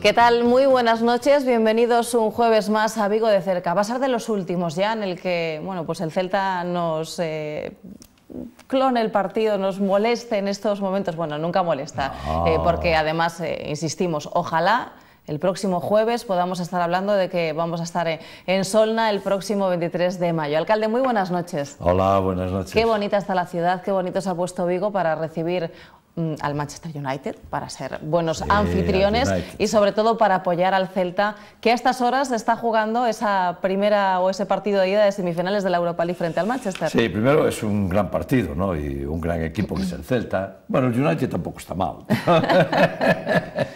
¿Qué tal? Muy buenas noches. Bienvenidos un jueves más a Vigo de cerca. Va a ser de los últimos ya en el que, bueno, pues el Celta nos eh, clone el partido, nos moleste en estos momentos. Bueno, nunca molesta, eh, porque además eh, insistimos, ojalá el próximo jueves podamos estar hablando de que vamos a estar en Solna el próximo 23 de mayo. Alcalde, muy buenas noches. Hola, buenas noches. Qué bonita está la ciudad, qué bonito se ha puesto Vigo para recibir Mm, al Manchester United para ser buenos anfitriones y sobre todo para apoyar al Celta que a estas horas está jugando esa primera o ese partido de ida de semifinales de la Europa League frente al Manchester. Sí, primero es un gran partido ¿no? y un gran equipo que es el Celta. Bueno, el United tampoco está mal.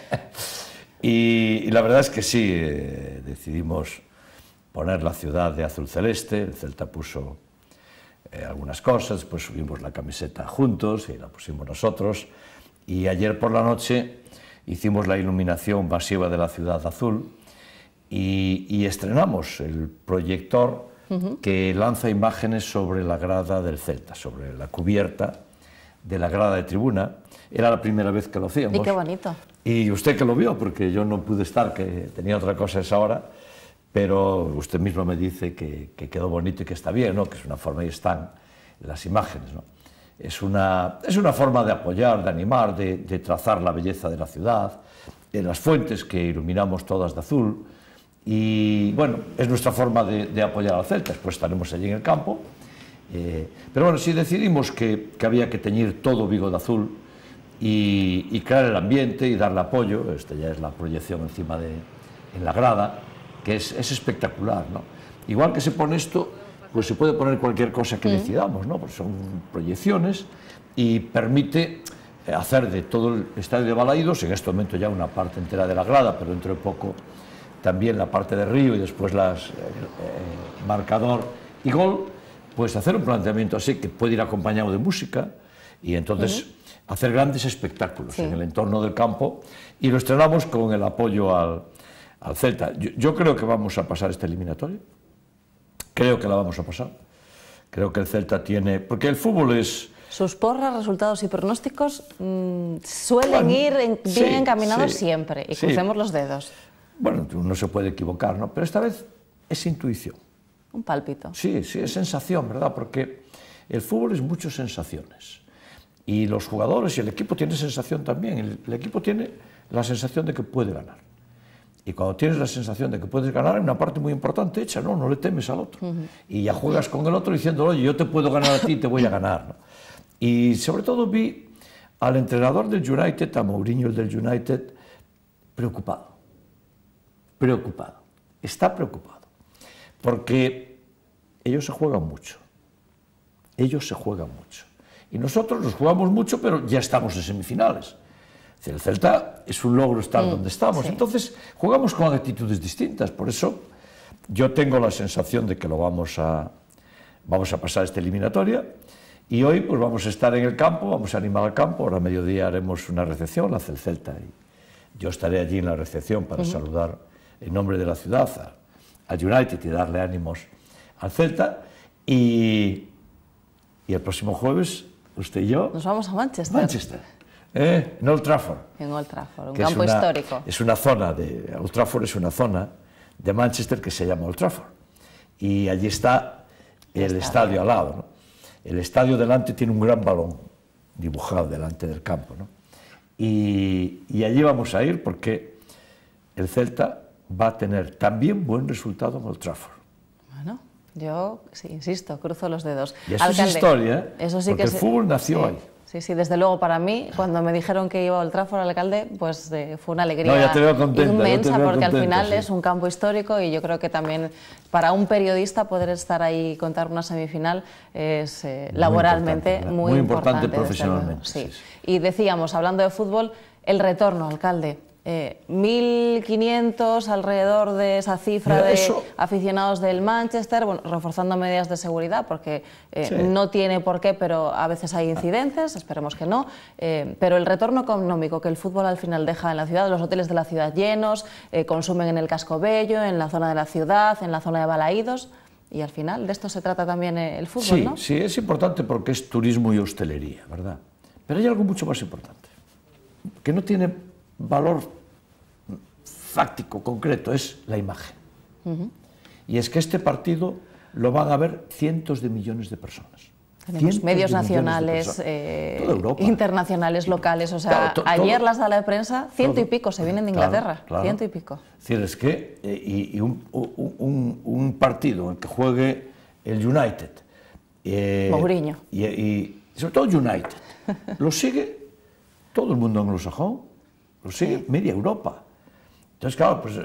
y, la verdad es que sí, eh, decidimos poner la ciudad de azul celeste, el Celta puso eh, algunas cosas, pues subimos la camiseta juntos y la pusimos nosotros. Y ayer por la noche hicimos la iluminación masiva de la ciudad azul y, estrenamos el proyector que lanza imágenes sobre la grada del Celta, sobre la cubierta de la grada de tribuna. Era la primera vez que lo hacíamos. Y qué bonito. Y usted que lo vio, porque yo no pude estar, que tenía otra cosa esa hora pero usted mismo me dice que, quedó bonito y que está bien, ¿no? que es una forma, ahí están las imágenes. ¿no? Es, una, es una forma de apoyar, de animar, de, trazar la belleza de la ciudad, de las fuentes que iluminamos todas de azul. Y bueno, es nuestra forma de, apoyar al Celta, después estaremos allí en el campo. Eh, pero bueno, si decidimos que, había que teñir todo Vigo de azul y, crear el ambiente y darle apoyo, esta ya es la proyección encima de en la grada, que es, espectacular, ¿no? Igual que se pone esto, pues se puede poner cualquier cosa que mm. decidamos, ¿no? Pues son proyecciones y permite eh, hacer de todo el estadio de Balaídos, en este momento ya una parte entera de la grada, pero dentro de poco también la parte de Río y después las eh, eh, marcador y gol, pues hacer un planteamiento así que puede ir acompañado de música y entonces hacer grandes espectáculos en el entorno del campo y lo estrenamos con el apoyo al, al Celta. Yo, creo que vamos a pasar este eliminatorio. Creo que la vamos a pasar. Creo que el Celta tiene... Porque el fútbol es... Sus porras, resultados y pronósticos mm, suelen ir bien encaminados siempre. Y crucemos los dedos. Bueno, no se puede equivocar, ¿no? Pero esta vez es intuición. Un pálpito. Sí, sí, es sensación, ¿verdad? Porque el fútbol es muchas sensaciones. Y los jugadores y el equipo tiene sensación también. el equipo tiene la sensación de que puede ganar. Y cuando tienes la sensación de que puedes ganar, hay una parte muy importante hecha, ¿no? No le temes al otro. Y ya juegas con el otro diciendo, oye, yo te puedo ganar a ti, te voy a ganar. Y sobre todo vi al entrenador del United, a Mourinho del United, preocupado. Preocupado. Está preocupado. Porque ellos se juegan mucho. Ellos se juegan mucho. Y nosotros nos jugamos mucho, pero ya estamos en semifinales. El Celta es un logro estar mm, donde estamos. Entonces, jugamos con actitudes distintas. Por eso, yo tengo la sensación de que lo vamos a, vamos a pasar esta eliminatoria. Y hoy, pues vamos a estar en el campo, vamos a animar al campo. Ahora a mediodía haremos una recepción, la hace el Celta. Y yo estaré allí en la recepción para saludar en nombre de la ciudad a United y darle ánimos al Celta. Y, y el próximo jueves, usted y yo. Nos vamos a Manchester. ¿Eh? En Old Trafford. En Old Trafford, un campo histórico. Es una zona de Old Trafford es una zona de Manchester que se llama Old Trafford y allí está el, estadio. al lado. El estadio delante tiene un gran balón dibujado delante del campo, y, allí vamos a ir porque el Celta va a tener también buen resultado en Old Trafford. Bueno, yo sí, insisto, cruzo los dedos. Y eso es historia, eso sí porque que el fútbol nació ahí. Sí, sí, desde luego para mí, cuando me dijeron que iba a Old al alcalde, pues eh, fue una alegría inmensa, porque al final es un campo histórico y yo creo que también para un periodista poder estar ahí y contar una semifinal es muy eh, laboralmente muy, importante, profesionalmente. y decíamos, hablando de fútbol, el retorno, alcalde. Eh, 1.500 alrededor de esa cifra de aficionados del Manchester, bueno, reforzando medidas de seguridad porque eh, no tiene por qué, pero a veces hay incidentes, esperemos que no. Eh, pero el retorno económico que el fútbol al final deja en la ciudad, los hoteles de la ciudad llenos, eh, consumen en el casco bello, en la zona de la ciudad, en la zona de Balaídos. Y al final de esto se trata también el fútbol, sí, Sí, es importante porque es turismo y hostelería, ¿verdad? Pero hay algo mucho más importante, que no tiene valor fáctico, concreto, es la imagen. Y es que este partido lo van a ver cientos de millones de personas. Tenemos medios nacionales, eh, internacionales, locales. O sea, ayer la sala de prensa, ciento y pico se vienen de Inglaterra. Ciento y pico. Es es que eh, y, un, partido en que juegue el United. Eh, y, y, sobre todo United. lo sigue todo el mundo anglosajón lo sigue media Europa. Entonces, claro, pues, eh,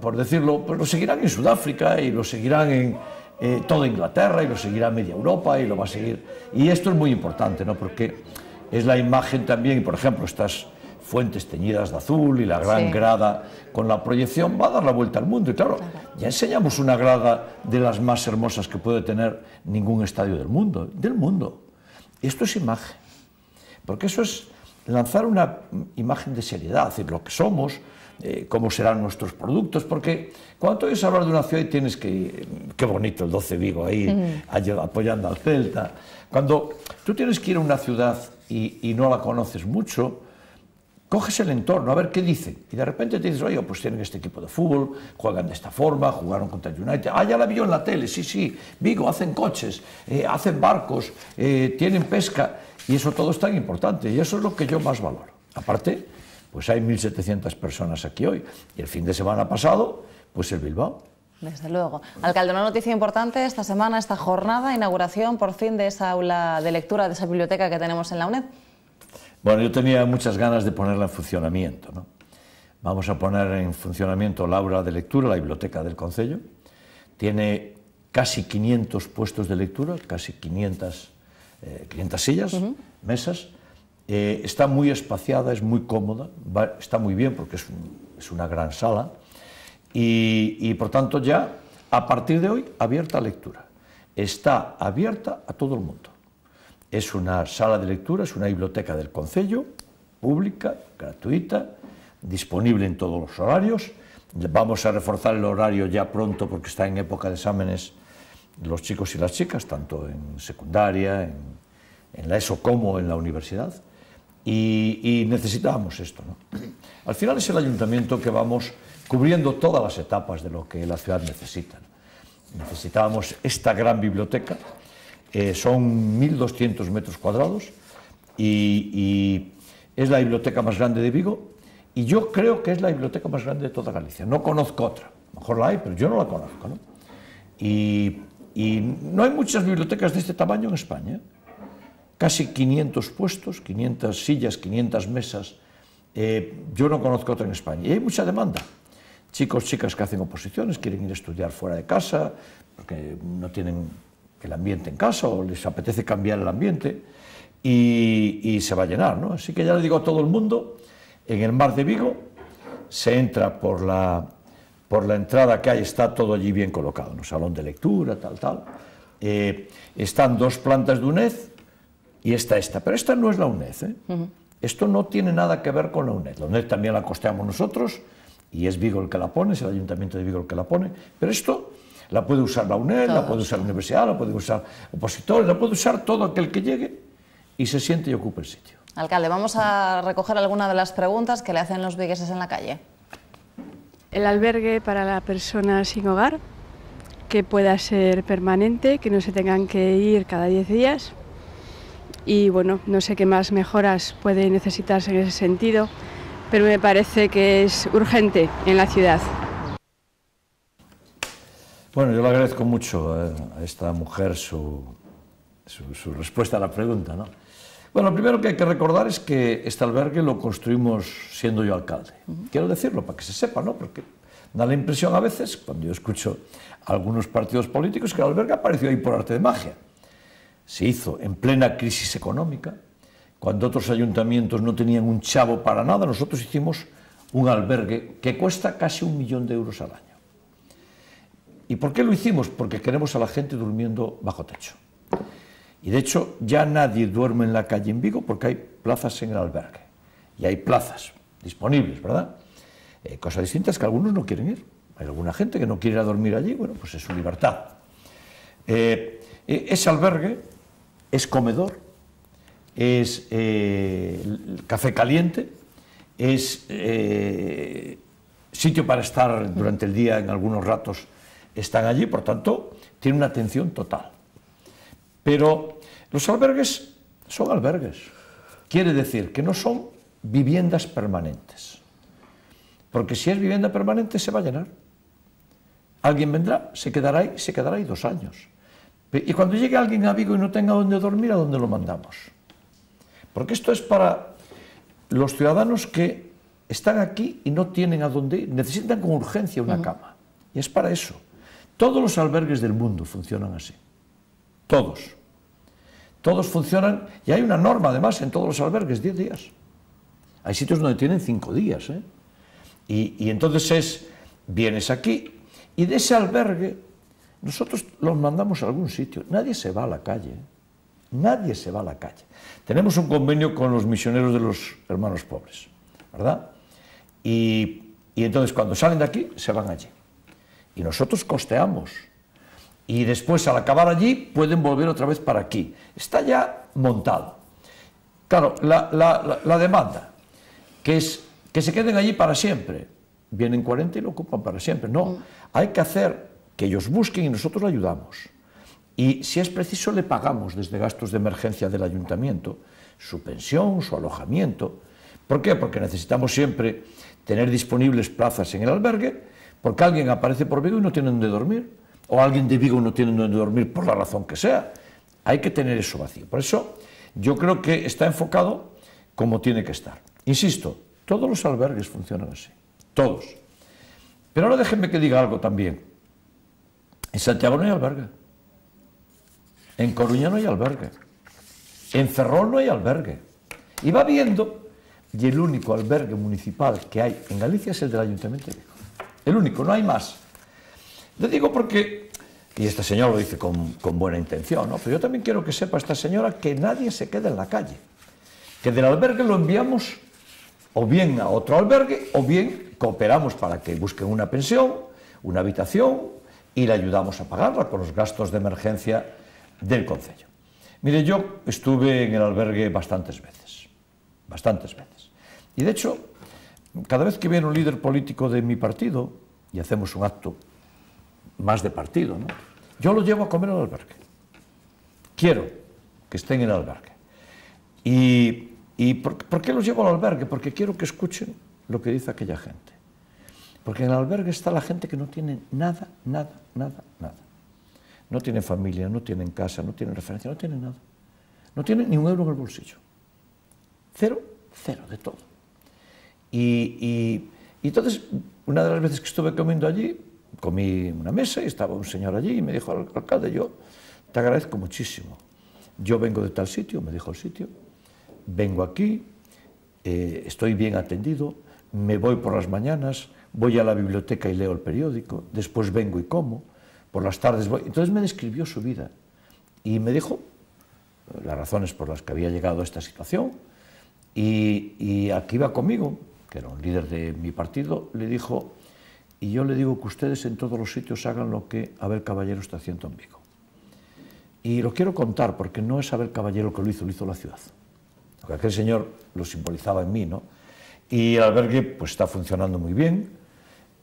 por decirlo, pues lo seguirán en Sudáfrica y lo seguirán en eh, toda Inglaterra y lo seguirá media Europa y lo va a seguir. Y esto es muy importante, ¿no? Porque es la imagen también, por ejemplo, estas fuentes teñidas de azul y la gran grada con la proyección va a dar la vuelta al mundo. Y claro, ya enseñamos una grada de las más hermosas que puede tener ningún estadio del mundo, del mundo. Esto es imagen, porque eso es lanzar una imagen de seriedad, decir, lo que somos, eh, cómo serán nuestros productos, porque cuando tú oyes hablar de una ciudad y tienes que, eh, qué bonito el 12 Vigo ahí, apoyando al Celta, cuando tú tienes que ir a una ciudad y, no la conoces mucho, coges el entorno a ver qué dicen, y de repente te dices, oye, pues tienen este equipo de fútbol, juegan de esta forma, jugaron contra el United, ah, ya la vio en la tele, sí, sí, Vigo, hacen coches, eh, hacen barcos, tienen pesca, y eso todo es tan importante y eso es lo que yo más valoro. Aparte, pues hay 1.700 personas aquí hoy y el fin de semana pasado, pues el Bilbao. Desde luego. Alcalde, una noticia importante esta semana, esta jornada, inauguración por fin de esa aula de lectura, de esa biblioteca que tenemos en la UNED. Bueno, yo tenía muchas ganas de ponerla en funcionamiento. Vamos a poner en funcionamiento la aula de lectura, la biblioteca del Concello. Tiene casi 500 puestos de lectura, casi 500 500 eh, sillas, mesas. Eh, está muy espaciada, es muy cómoda, está muy bien porque es, una gran sala. Y, y, por tanto ya, a partir de hoy, abierta a lectura. Está abierta a todo el mundo. Es una sala de lectura, es una biblioteca del Concello, pública, gratuita, disponible en todos los horarios. Vamos a reforzar el horario ya pronto porque está en época de exámenes los chicos y las chicas, tanto en secundaria, en, la ESO como en la universidad, y, necesitábamos esto. ¿no? Al final es el ayuntamiento que vamos cubriendo todas las etapas de lo que la ciudad necesita. Necesitábamos esta gran biblioteca, eh, son 1.200 metros cuadrados y, es la biblioteca más grande de Vigo y yo creo que es la biblioteca más grande de toda Galicia. No conozco otra, mejor la hay, pero yo no la conozco. ¿no? Y y no hay muchas bibliotecas de este tamaño en España. Casi 500 puestos, 500 sillas, 500 mesas. Eh, yo no conozco otra en España. Y hay mucha demanda. Chicos, chicas que hacen oposiciones, quieren ir a estudiar fuera de casa, porque no tienen el ambiente en casa o les apetece cambiar el ambiente. Y, y se va a llenar, ¿no? Así que ya le digo a todo el mundo, en el mar de Vigo se entra por la por la entrada que hay está todo allí bien colocado, un salón de lectura, tal, tal. Eh, están dos plantas de UNED y esta, esta, pero esta no es la UNED. ¿eh? Esto no tiene nada que ver con la UNED. La UNED también la costeamos nosotros y es Vigo el que la pone, es el ayuntamiento de Vigo el que la pone, pero esto la puede usar la UNED, la puede usar la universidad, la puede usar opositores, la puede usar todo aquel que llegue y se siente y ocupe el sitio. Alcalde, vamos a recoger alguna de las preguntas que le hacen los vigueses en la calle el albergue para la persona sin hogar, que pueda ser permanente, que no se tengan que ir cada 10 días. Y bueno, no sé qué más mejoras puede necesitarse en ese sentido, pero me parece que es urgente en la ciudad. Bueno, yo le agradezco mucho a esta mujer su, su respuesta a la pregunta, ¿no? Bueno, lo primero que hay que recordar es que este albergue lo construimos siendo yo alcalde. Quiero decirlo para que se sepa, ¿no? Porque da la impresión a veces, cuando yo escucho a algunos partidos políticos, que el albergue apareció ahí por arte de magia. Se hizo en plena crisis económica, cuando otros ayuntamientos no tenían un chavo para nada, nosotros hicimos un albergue que cuesta casi un millón de euros al año. ¿Y por qué lo hicimos? Porque queremos a la gente durmiendo bajo techo. Y de hecho ya nadie duerme en la calle en Vigo porque hay plazas en el albergue. Y hay plazas disponibles, ¿verdad? ...cosas eh, cosa distinta que algunos no quieren ir. Hay alguna gente que no quiere dormir allí, bueno, pues es su libertad. Eh, eh, ese albergue es comedor, es café caliente, es sitio para estar durante el día en algunos ratos, están allí, por tanto, tiene una atención total. Pero los albergues son albergues. Quiere decir que no son viviendas permanentes. Porque si es vivienda permanente se va a llenar. Alguien vendrá, se quedará ahí, se quedará ahí dos años. Y cuando llegue alguien a Vigo y no tenga dónde dormir, ¿a dónde lo mandamos? Porque esto es para los ciudadanos que están aquí y no tienen a dónde ir, necesitan con urgencia una cama. Y es para eso. Todos los albergues del mundo funcionan así. Todos. Todos funcionan y hay una norma además en todos los albergues, 10 días. Hay sitios donde tienen 5 días. ¿eh? Y, entonces es, vienes aquí y de ese albergue nosotros los mandamos a algún sitio. Nadie se va a la calle. ¿eh? Nadie se va a la calle. Tenemos un convenio con los misioneros de los hermanos pobres, ¿verdad? Y, y entonces cuando salen de aquí se van allí. Y nosotros costeamos y después al acabar allí pueden volver otra vez para aquí. Está ya montado. Claro, la, demanda, que es que se queden allí para siempre. Vienen 40 y lo ocupan para siempre. No, mm. hay que hacer que ellos busquen y nosotros ayudamos. Y si es preciso, le pagamos desde gastos de emergencia del ayuntamiento su pensión, su alojamiento. ¿Por qué? Porque necesitamos siempre tener disponibles plazas en el albergue, porque alguien aparece por vivo y no tiene dónde dormir o alguien de Vigo no tiene donde dormir por la razón que sea. Hay que tener eso vacío. Por eso yo creo que está enfocado como tiene que estar. Insisto, todos los albergues funcionan así, todos. Pero ahora déjenme que diga algo también. En Santiago no hay albergue. En Coruña no hay albergue. En Ferrol no hay albergue. Y va viendo, y el único albergue municipal que hay en Galicia es el del Ayuntamiento de Vigo. El único, no hay más. Le digo porque, y esta señora lo dice con, buena intención, ¿no? pero yo también quiero que sepa esta señora que nadie se quede en la calle, que del albergue lo enviamos o bien a otro albergue o bien cooperamos para que busquen una pensión, una habitación y le ayudamos a pagarla con los gastos de emergencia del Concello. Mire, yo estuve en el albergue bastantes veces, bastantes veces. Y de hecho, cada vez que viene un líder político de mi partido y hacemos un acto más de partido. ¿no? Yo los llevo a comer al albergue. Quiero que estén en el albergue. ¿Y, y por, qué los llevo al albergue? Porque quiero que escuchen lo que dice aquella gente. Porque en el albergue está la gente que no tiene nada, nada, nada, nada. No tiene familia, no tienen casa, no tienen referencia, no tiene nada. No tiene ni un euro en el bolsillo. Cero, cero de todo. y, y entonces, una de las veces que estuve comiendo allí, comí en una mesa y estaba un señor allí y me dijo, al alcalde, yo te agradezco muchísimo. Yo vengo de tal sitio, me dijo el sitio, vengo aquí, eh, estoy bien atendido, me voy por las mañanas, voy a la biblioteca y leo el periódico, después vengo y como, por las tardes voy. Entonces me describió su vida y me dijo eh, las razones por las que había llegado a esta situación y, aquí iba conmigo, que era un líder de mi partido, le dijo, y yo le digo que ustedes en todos los sitios hagan lo que Abel Caballero está haciendo en Vigo. Y lo quiero contar porque no es Abel Caballero que lo hizo, lo hizo la ciudad. Porque aquel señor lo simbolizaba en mí, ¿no? Y el albergue pues está funcionando muy bien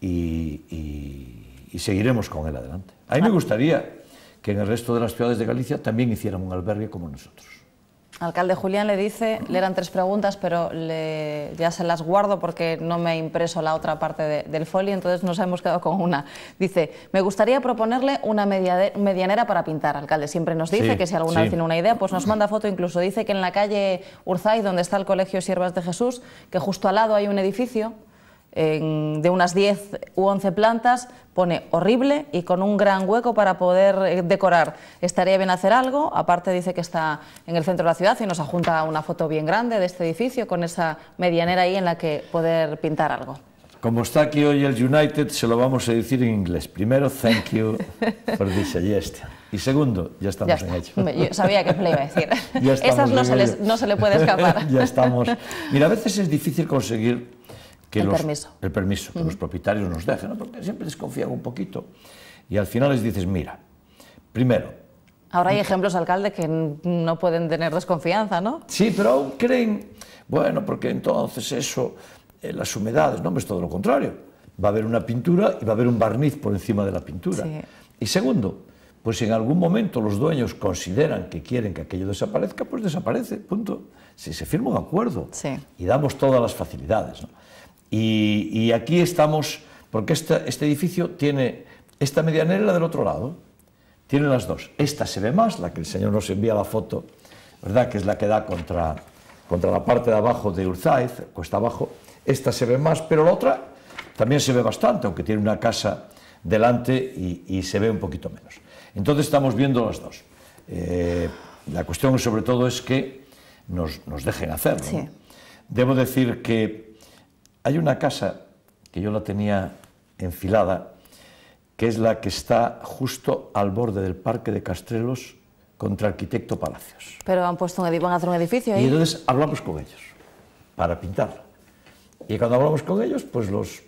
y, y seguiremos con él adelante. A mí me gustaría que en el resto de las ciudades de Galicia también hicieran un albergue como nosotros. Alcalde Julián le dice, le eran tres preguntas, pero ya se las guardo porque no me ha impreso la otra parte del folio, entonces nos hemos quedado con una. Dice, me gustaría proponerle una medianera para pintar, alcalde. Siempre nos dice que si alguna vez tiene una idea, pues nos manda foto, incluso dice que en la calle Urzay, donde está el Colegio Siervas de Jesús, que justo al lado hay un edificio de unas 10 u 11 plantas, pone horrible y con un gran hueco para poder eh, decorar. Estaría bien hacer algo, aparte dice que está en el centro de la ciudad y nos adjunta una foto bien grande de este edificio con esa medianera ahí en la que poder pintar algo. Como está aquí hoy el United, se lo vamos a decir en inglés. Primero, thank you for this suggestion. Y segundo, ya estamos en hecho sabía que le iba a decir. Esas no se, no se le puede escapar. ya estamos. Mira, a veces es difícil conseguir el permiso. El permiso que los propietarios nos dejen, ¿no? porque siempre desconfían un poquito. Y al final les dices, mira, primero... Ahora hay mm, ejemplos, alcalde, que no pueden tener desconfianza, ¿no? Sí, pero aún creen, bueno, porque entonces eso, eh, las humedades, no, es todo lo contrario. Va a haber una pintura y va a haber un barniz por encima de la pintura. Y segundo, pues si en algún momento los dueños consideran que quieren que aquello desaparezca, pues desaparece, punto. Si se firma un acuerdo sí. y damos todas las facilidades. ¿no? Y, aquí estamos, porque este edificio tiene esta medianera del otro lado, tiene las dos. Esta se ve más, la que el señor nos envía la foto, ¿verdad? Que es la que da contra, contra la parte de abajo de Urzaiz, cuesta abajo. Esta se ve más, pero la otra también se ve bastante, aunque tiene una casa delante y, se ve un poquito menos. Entonces estamos viendo las dos. Eh, la cuestión sobre todo es que nos, nos dejen hacerlo. Debo decir que hay una casa que yo la tenía enfilada, que es la que está justo al borde del Parque de Castrelos contra Arquitecto Palacios. Pero han puesto un van a hacer un edificio ahí. Y entonces hablamos con ellos para pintar. Y cuando hablamos con ellos, pues los,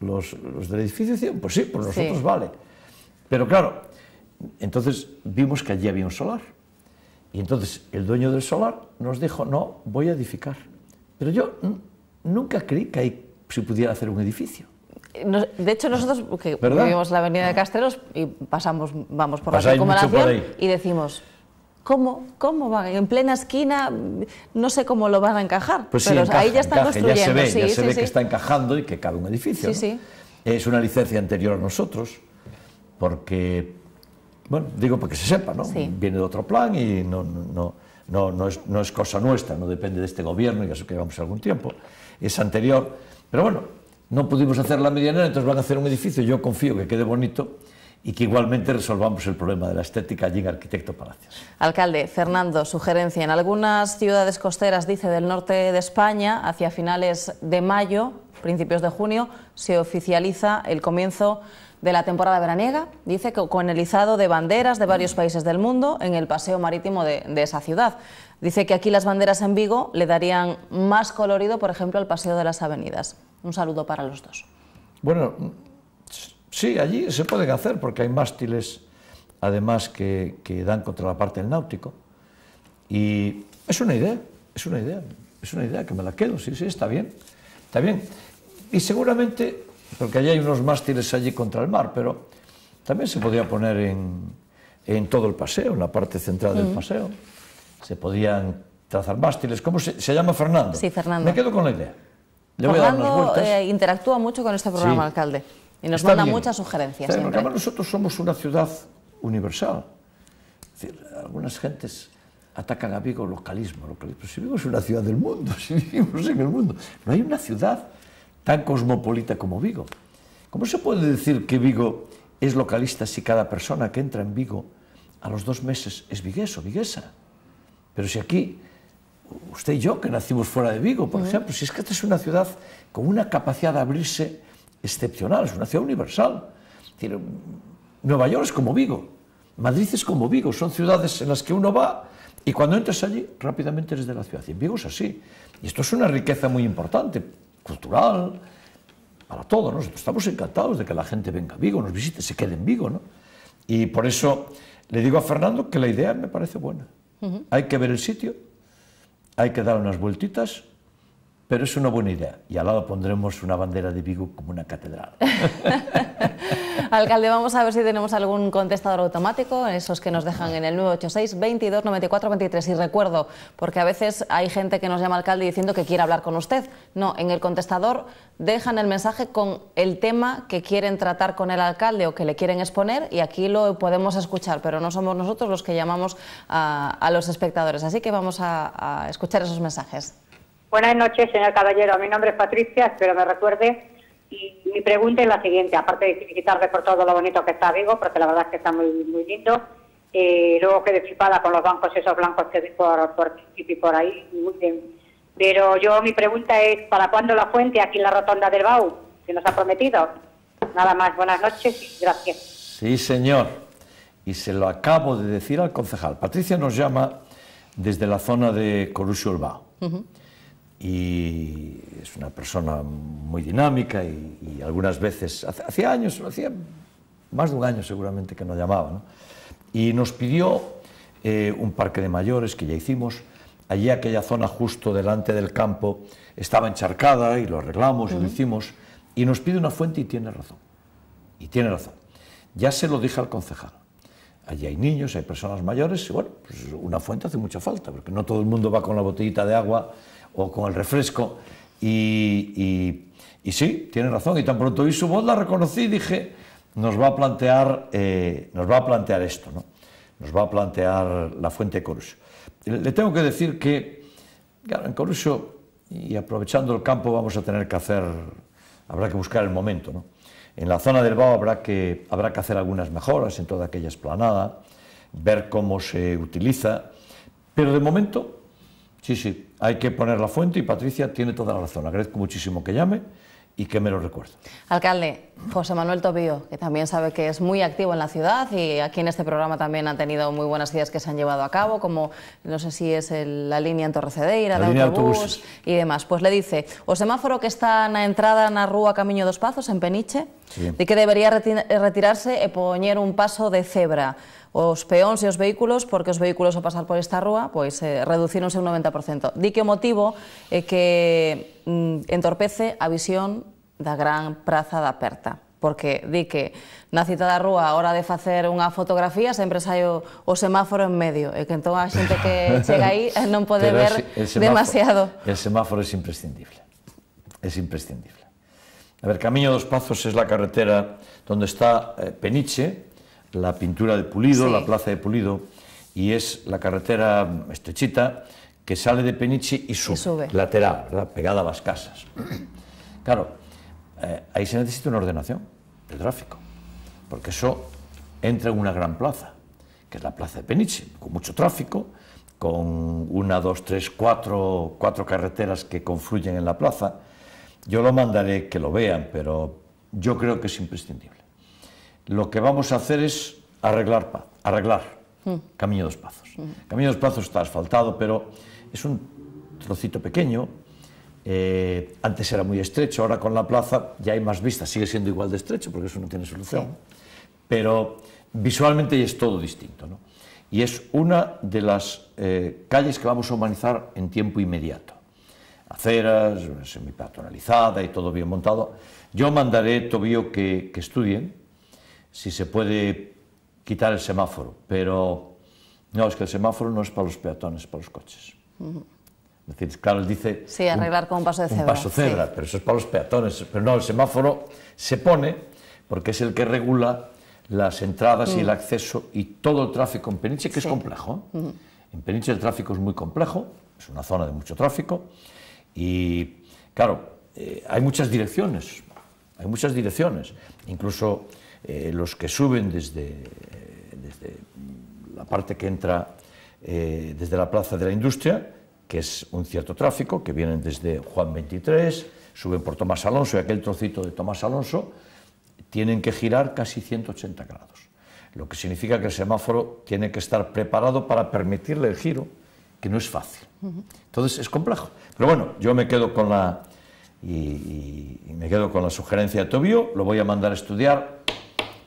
los, del edificio decían, pues sí, por pues nosotros vale. Pero claro, entonces vimos que allí había un solar. Y entonces el dueño del solar nos dijo, no, voy a edificar. Pero yo mm, nunca creí que ahí se pudiera hacer un edificio. de hecho, nosotros que ¿verdad? la avenida de Castelos y pasamos, vamos por pues la circunvalación y decimos, ¿cómo, ¿cómo van? En plena esquina, no sé cómo lo van a encajar, pues pero ahí ya están construyendo. Ya se ve, que está encajando y que cabe un edificio. Es una licencia anterior a nosotros, porque, bueno, digo porque se sepa, ¿no? Viene de otro plan y no, no, es, cosa nuestra, no depende de este gobierno, ...y eso que llevamos algún tiempo es anterior. Pero bueno, no pudimos hacer la medianera, entonces van a hacer un edificio, yo confío que quede bonito y que igualmente resolvamos el problema de la estética allí en Arquitecto Palacios. Alcalde, Fernando, sugerencia. En algunas ciudades costeras, dice, del norte de España, hacia finales de mayo, principios de junio, se oficializa el comienzo de la temporada veraniega, dice que con el izado de banderas de varios países del mundo en el paseo marítimo de esa ciudad. Dice que aquí las banderas en Vigo le darían más colorido, por ejemplo, al Paseo de las Avenidas. Un saludo para los dos. Bueno, sí, allí se pueden hacer porque hay mástiles, además, que, dan contra la parte del náutico. Y es una idea, es una idea, es una idea que me la quedo, sí, sí, está bien, está bien. Y seguramente, porque allí hay unos mástiles allí contra el mar, pero también se podría poner en todo el paseo, en la parte central del mm. paseo se podían trazar mástiles. ¿Cómo se, llama Fernando? Sí, Fernando. Me quedo con la idea. voy Fernando a dar eh, interactúa mucho con este programa, alcalde, y nos manda muchas sugerencias. Pero nosotros somos una ciudad universal. decir, algunas gentes atacan a Vigo localismo, localismo. Si Vigo es una ciudad del mundo, si vivimos en el mundo, no hay una ciudad tan cosmopolita como Vigo. ¿Cómo se puede decir que Vigo es localista si cada persona que entra en Vigo a los dos meses es vigueso o viguesa? Pero si aquí, usted y yo, que nacimos fuera de Vigo, por ejemplo, si es que esta es una ciudad con una capacidad de abrirse excepcional, es una ciudad universal. Nueva York es como Vigo, Madrid es como Vigo, son ciudades en las que uno va y cuando entras allí rápidamente eres de la ciudad. Y en Vigo es así. Y esto es una riqueza muy importante, cultural, para todo. Nosotros estamos encantados de que la gente venga a Vigo, nos visite, se quede en Vigo. ¿no? Y por eso le digo a Fernando que la idea me parece buena. Hay que ver el sitio, hay que dar unas vueltitas, pero es una buena idea. Y al lado pondremos una bandera de Vigo como una catedral. Alcalde, vamos a ver si tenemos algún contestador automático, esos que nos dejan en el 986 22 23. Y recuerdo, porque a veces hay gente que nos llama alcalde diciendo que quiere hablar con usted. No, en el contestador dejan el mensaje con el tema que quieren tratar con el alcalde o que le quieren exponer y aquí lo podemos escuchar, pero no somos nosotros los que llamamos a, los espectadores. Así que vamos a, a escuchar esos mensajes. Buenas noches, señor Caballero. Mi nombre es Patricia, espero me recuerde. Y mi pregunta es la siguiente, aparte de felicitarle por todo lo bonito que está Vigo, porque la verdad es que está muy, muy lindo, eh, luego quedé flipada con los bancos esos blancos que vi por, y por ahí, Pero yo mi pregunta es, ¿para cuándo la fuente aquí en la rotonda del Bau, que nos ha prometido? Nada más, buenas noches y gracias. Sí, señor. Y se lo acabo de decir al concejal. Patricia nos llama desde la zona de Corusio Urbao y es una persona muy dinámica y, algunas veces, hace, años, hacía más de un año seguramente que no llamaba, ¿no? y nos pidió eh, un parque de mayores que ya hicimos, allí aquella zona justo delante del campo estaba encharcada y lo arreglamos y lo hicimos, y nos pide una fuente y tiene razón, y tiene razón. Ya se lo dije al concejal, allí hay niños, hay personas mayores, y bueno, pues una fuente hace mucha falta, porque no todo el mundo va con la botellita de agua o con el refresco. Y, sí, tiene razón. Y tan pronto oí su voz, la reconocí y dije, nos va a plantear, eh, nos va a plantear esto, ¿no? nos va a plantear la fuente de Le tengo que decir que, claro, en Coruso, y aprovechando el campo, vamos a tener que hacer, habrá que buscar el momento, En la zona del Bao habrá que, habrá que hacer algunas mejoras en toda aquella esplanada, ver cómo se utiliza, pero de momento, sí, sí, hay que poner la fuente y Patricia tiene toda la razón. Agradezco muchísimo que llame y que me lo recuerde. Alcalde, José Manuel Tobío, que también sabe que es muy activo en la ciudad y aquí en este programa también ha tenido muy buenas ideas que se han llevado a cabo, como no sé si es la línea en Torrecedeira, de autobús y demás. Pues le dice, o semáforo que está en la entrada en la Rúa Camino dos Pazos, en Peniche, sí. de que debería eh, retirarse e poñer un paso de cebra os peóns e os vehículos, porque os vehículos ao pasar por esta rúa pois eh, reducironse un 90%. Di que o motivo é que mm, entorpece a visión da gran praza da Perta porque di que na cita da rúa a hora de facer unha fotografía sempre sai o, o semáforo en medio e que entón a xente que chega aí non pode Pero ver ese, demasiado. el semáforo é imprescindible. É imprescindible. A ver, Camino a dos Pazos es la carretera donde está eh, Peniche, la pintura de Pulido, la plaza de Pulido, y es la carretera estrechita que sale de Peniche y sube, lateral, pegada a las casas. Claro, eh, ahí se necesita una ordenación del tráfico, porque eso entra en una gran plaza, que es la plaza de Peniche, con mucho tráfico, con una, dos, tres, cuatro, cuatro carreteras que confluyen en la plaza yo lo mandaré que lo vean, pero yo creo que es imprescindible. Lo que vamos a hacer es arreglar, arreglar mm. Camino dos Pazos. Camino mm. Camino dos Pazos está asfaltado, pero es un trocito pequeño. Eh, antes era muy estrecho, ahora con la plaza ya hay más vistas. Sigue siendo igual de estrecho porque eso no tiene solución. Pero visualmente es todo distinto. Y es una de las eh, calles que vamos a humanizar en tiempo inmediato aceras, semi-peatonalizada y todo bien montado. Yo mandaré, Tobío, que, que estudien si se puede quitar el semáforo, pero no, es que el semáforo no es para los peatones, es para los coches. Es decir, claro, él dice... Sí, arreglar con un paso de cebra. Un paso cebra, pero eso es para los peatones. Pero no, el semáforo se pone porque es el que regula las entradas y el mm. acceso y todo el tráfico en Peniche, que es complejo. ¿eh? En Peniche el tráfico es muy complejo, es una zona de mucho tráfico, y claro, eh, hay muchas direcciones, hay muchas direcciones. Incluso eh, los que suben eh, desde, la parte que entra desde la Plaza de la Industria, que es un cierto tráfico, que vienen desde Juan 23, suben por Tomás Alonso y aquel trocito de Tomás Alonso, tienen que girar casi 180 grados. Lo que significa que el semáforo tiene que estar preparado para permitirle el giro que no es fácil. Entonces es complejo. Pero bueno, yo me quedo con la, y, me quedo con la sugerencia de Tobio, lo voy a mandar a estudiar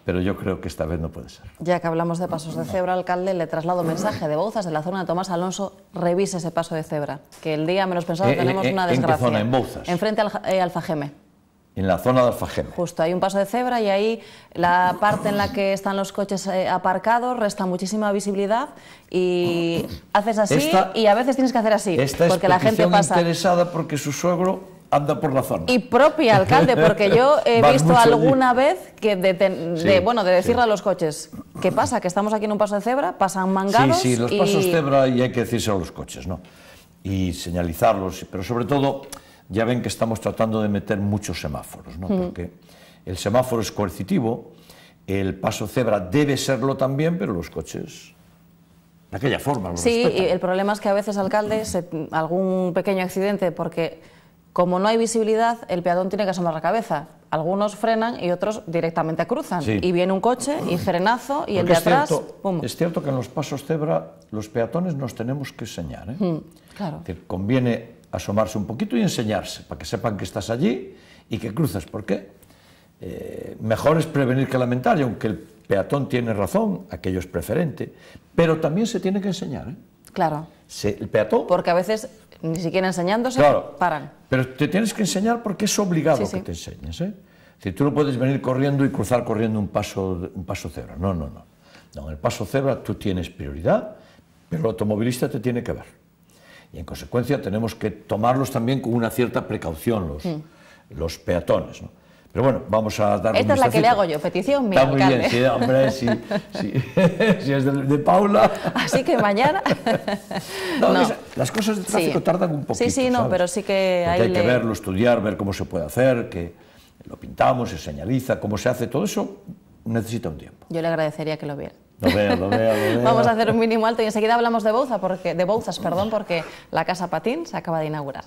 pero yo creo que esta vez no puede ser. Ya que hablamos de pasos de cebra, alcalde, le traslado mensaje de Bouzas, de la zona de Tomás Alonso, revise ese paso de cebra, que el día menos pensado eh, eh, tenemos eh, una desgracia. ¿En qué zona? ¿En Bouzas? Enfrente al eh, en la zona de Alfajeme. Justo, hay un paso de cebra y ahí la parte en la que están los coches eh, aparcados resta muchísima visibilidad y haces así y a veces tienes que hacer así porque la gente pasa interesada porque su suegro anda por la zona. Y propia, alcalde, porque yo he visto alguna vez que bueno, de decirle a los coches, ¿qué pasa? Que estamos aquí en un paso de cebra, pasan mangados Sí, sí, los pasos de cebra y hay que decírselo a los coches, ¿no? Y señalizarlos, pero sobre todo ya ven que estamos tratando de meter muchos semáforos, ¿no? Mm. Porque el semáforo es coercitivo, el paso cebra debe serlo también, pero los coches de aquella forma. ¿no? sí, y el problema es que a veces, alcaldes, algún pequeño accidente, porque como no hay visibilidad, el peatón tiene que asomar la cabeza. Algunos frenan y otros directamente cruzan. Y viene un coche y frenazo y el de atrás. Es cierto, que en los pasos cebra los peatones nos tenemos que señalar. ¿eh? Mm, claro. Que conviene asomarse un poquito y enseñarse, para que sepan que estás allí y que cruzas. ¿Por qué? Eh, mejor es prevenir que lamentar, y aunque el peatón tiene razón, aquello es preferente, pero también se tiene que enseñar. ¿eh? Claro. el peatón. Porque a veces ni siquiera enseñándose paran. Pero te tienes que enseñar porque es obligado que te enseñes. ¿eh? Si tú no puedes venir corriendo y cruzar corriendo un paso, un paso cebra. No, no, no. No, en el paso cebra tú tienes prioridad, pero el automovilista te tiene que ver. Y en consecuencia tenemos que tomarlos también con una cierta precaución los, hmm. los peatones. ¿no? Pero bueno, vamos a dar Esta es la que le hago yo, petición Está muy bien, si es de, Paula. Así que mañana. las cosas de tráfico tardan un poquito. Sí, sí, no, pero sí que hay. que verlo, estudiar, ver cómo se puede hacer, que lo pintamos, se señaliza, cómo se hace, todo eso necesita un tiempo. Yo le agradecería que lo viera. Vamos a hacer un mínimo alto y enseguida hablamos de, Bouza porque, de Bouzas, perdón, porque la Casa Patín se acaba de inaugurar.